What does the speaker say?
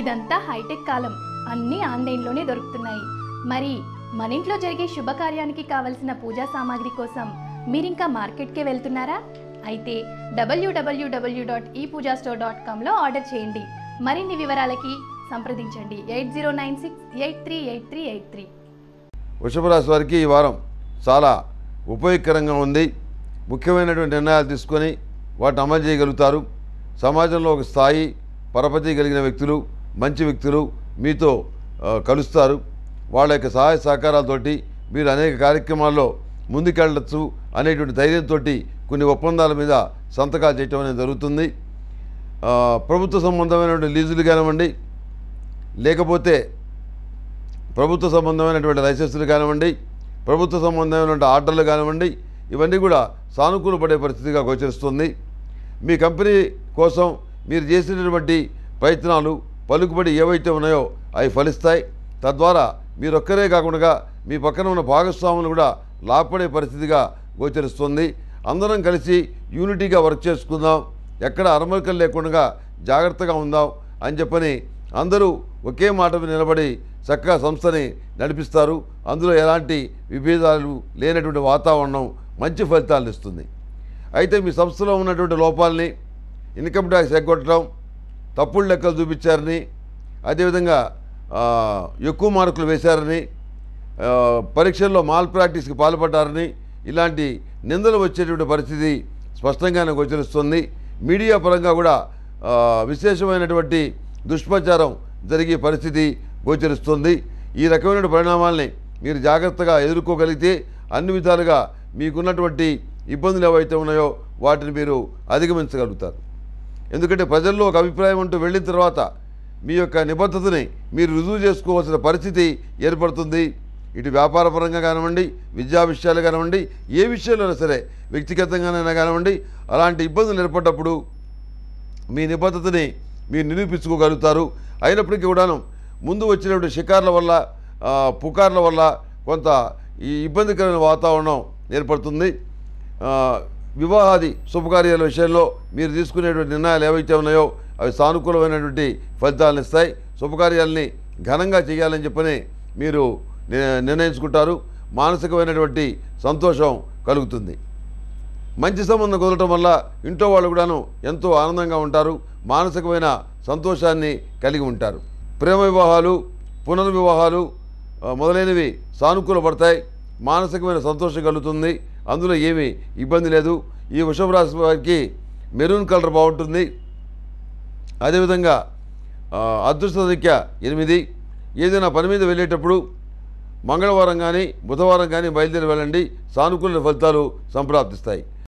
ఇదంతా హైటెక్ కాలం అన్నీ ఆన్లైన్లోనే దొరుకుతున్నాయి మరి మన ఇంట్లో జరిగే శుభకార్యానికి కావలసిన పూజా సామాగ్రి కోసం మీరింకా మార్కెట్కే వెళ్తున్నారా అయితే WWW dot e Pooja store dot కామ్లో ఆర్డర్ చేయండి మరిన్ని వివరాలకి సంప్రదించండి eight zero nine six eight three eight three eight three వృషభ రాశి వారికి ఈ వారం చాలా ఉపయోగకరంగా ఉంది ముఖ్యమైనటువంటి నిర్ణయాలు తీసుకొని వాటిని అమలు చేయగలుగుతారు సమాజంలో ఒక స్థాయి పరపతి కలిగిన వ్యక్తులు మంచి వ్యక్తులు మీతో కలుస్తారు వాళ్ళ యొక్క సహాయ సహకారాలతోటి మీరు అనేక కార్యక్రమాల్లో ముందుకెళ్ళచ్చు అనేటువంటి ధైర్యంతో కొన్ని ఒప్పందాల మీద సంతకాలు చేయటం అనేది జరుగుతుంది ప్రభుత్వ సంబంధమైనటువంటి లీజులు కానివ్వండి లేకపోతే ప్రభుత్వ సంబంధమైనటువంటి లైసెన్సులు కానివ్వండి ప్రభుత్వ సంబంధమైనటువంటి ఆర్డర్లు కానివ్వండి ఇవన్నీ కూడా సానుకూల పడే పరిస్థితిగా గోచరిస్తుంది మీ కంపెనీ కోసం మీరు చేసినటువంటి ప్రయత్నాలు పలుకుబడి ఏవైతే ఉన్నాయో అవి ఫలిస్తాయి తద్వారా మీరొక్కరే కాకుండా మీ పక్కన ఉన్న భాగస్వాములు కూడా లాభపడే పరిస్థితిగా గోచరిస్తుంది అందరం కలిసి యూనిటీగా వర్క్ చేసుకుందాం ఎక్కడ అరమరికలు లేకుండా జాగ్రత్తగా ఉందాం అని చెప్పని అందరూ ఒకే మాట నిలబడి చక్కగా సంస్థని నడిపిస్తారు అందులో ఎలాంటి విభేదాలు లేనటువంటి వాతావరణం మంచి ఫలితాలను ఇస్తుంది అయితే మీ సంస్థలో ఉన్నటువంటి లోపాలని ఇన్కమ్ ట్యాక్స్ ఎగ్గొట్టడం తప్పుడు లెక్కలు చూపించారని అదేవిధంగా ఎక్కువ మార్కులు వేశారని పరీక్షల్లో మాల్ ప్రాక్టీస్కి పాల్పడ్డారని ఇలాంటి నిందలు వచ్చేటువంటి పరిస్థితి స్పష్టంగానే గోచరిస్తుంది మీడియా పరంగా కూడా విశేషమైనటువంటి దుష్ప్రచారం జరిగే పరిస్థితి గోచరిస్తుంది ఈ రకమైన పరిణామాల్ని మీరు జాగ్రత్తగా ఎదుర్కోగలిగితే అన్ని విధాలుగా మీకున్నటువంటి ఇబ్బందులు ఏవైతే ఉన్నాయో వాటిని మీరు అధిగమించగలుగుతారు ఎందుకంటే ప్రజల్లో ఒక అభిప్రాయం అంటూ వెళ్ళిన తర్వాత మీ యొక్క నిబద్ధతని మీరు రుజువు చేసుకోవాల్సిన పరిస్థితి ఏర్పడుతుంది ఇటు వ్యాపారపరంగా కానివ్వండి విద్యా విషయాలు కానివ్వండి ఏ విషయంలోనైనా సరే వ్యక్తిగతంగానైనా కానివ్వండి అలాంటి ఇబ్బందులు ఏర్పడ్డప్పుడు మీ నిబద్ధతని మీరు నిరూపించుకోగలుగుతారు అయినప్పటికీ కూడాను ముందు వచ్చినటువంటి షికార్ల వల్ల పుకార్ల వల్ల కొంత ఈ ఇబ్బందికరమైన వాతావరణం ఏర్పడుతుంది వివాహాది శుభకార్యాల విషయంలో మీరు తీసుకునేటువంటి నిర్ణయాలు ఏవైతే ఉన్నాయో అవి సానుకూలమైనటువంటి ఫలితాలను ఇస్తాయి శుభకార్యాలని ఘనంగా చేయాలని చెప్పని మీరు నిర్ణయించుకుంటారు మానసికమైనటువంటి సంతోషం కలుగుతుంది మంచి సంబంధం కుదరటం వల్ల ఇంట్లో వాళ్ళు కూడాను ఎంతో ఆనందంగా ఉంటారు మానసికమైన సంతోషాన్ని కలిగి ఉంటారు ప్రేమ వివాహాలు పునర్వివాహాలు మొదలైనవి సానుకూలపడతాయి మానసికమైన సంతోషం కలుగుతుంది అందులో ఏమీ ఇబ్బంది లేదు ఈ వృషభ రాశి వారికి మెరూన్ కలర్ బాగుంటుంది అదేవిధంగా అదృష్ట సంఖ్య ఎనిమిది ఏదైనా పని మీద వెళ్ళేటప్పుడు మంగళవారం కానీ బుధవారం కానీ బయలుదేరి వెళ్ళండి సానుకూల ఫలితాలు సంప్రాప్తిస్తాయి